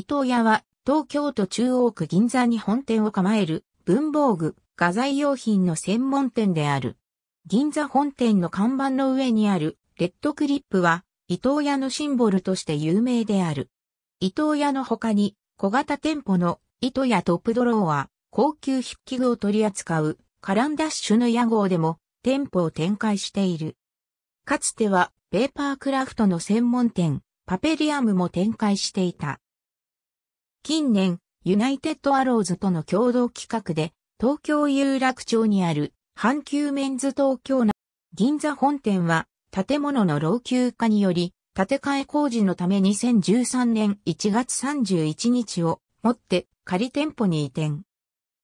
伊東屋は、東京都中央区銀座に本店を構える文房具、画材用品の専門店である。銀座本店の看板の上にあるレッドクリップは、伊東屋のシンボルとして有名である。伊東屋の他に、小型店舗の糸やトップドローは、高級筆記具を取り扱う、カランダッシュの屋号でも、店舗を展開している。かつては、ペーパークラフトの専門店、パペリアムも展開していた。近年、ユナイテッドアローズとの共同企画で、東京有楽町にある阪急メンズ東京な銀座本店は建物の老朽化により建て替え工事のため2013年1月31日をもって仮店舗に移転。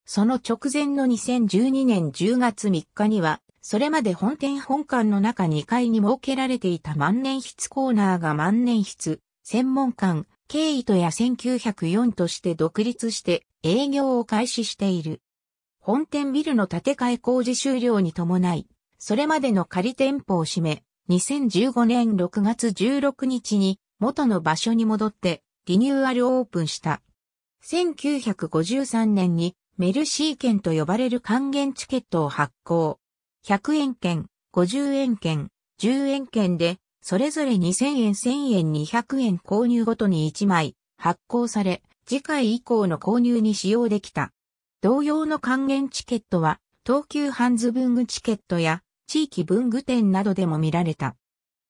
その直前の2012年10月3日には、それまで本店本館の中2階に設けられていた万年筆コーナーが万年筆、専門館、経とや1904として独立して営業を開始している。本店ビルの建て替え工事終了に伴い、それまでの仮店舗を閉め、2015年6月16日に元の場所に戻ってリニューアルオープンした。1953年にメルシー券と呼ばれる還元チケットを発行。100円券、50円券、10円券でそれぞれ2000円、1000円、200円購入ごとに1枚発行され、次回以降の購入に使用できた。同様の還元チケットは、東急ハンズ文具チケットや地域文具店などでも見られた。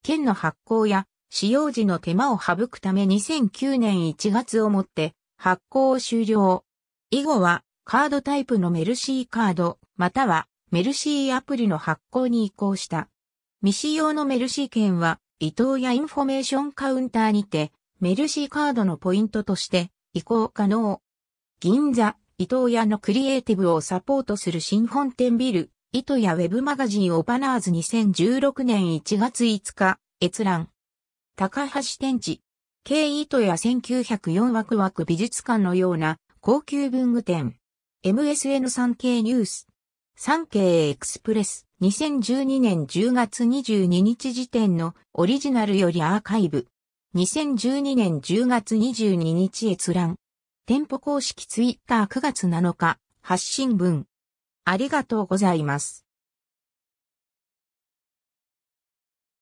券の発行や使用時の手間を省くため2009年1月をもって発行を終了。以後はカードタイプのメルシーカードまたはメルシーアプリの発行に移行した。未使用のメルシー券は伊藤屋インフォメーションカウンターにて、メルシーカードのポイントとして移行可能。銀座、伊藤屋のクリエイティブをサポートする新本店ビル、糸屋ウェブマガジンオバナーズ2016年1月5日、閲覧。高橋天地。経伊東屋1904ワクワク美術館のような高級文具店。MSN 産経ニュース。サンケイエクスプレス2012年10月22日時点のオリジナルよりアーカイブ。2012年10月22日閲覧。店舗公式ツイッター9月7日発信文。ありがとうございます。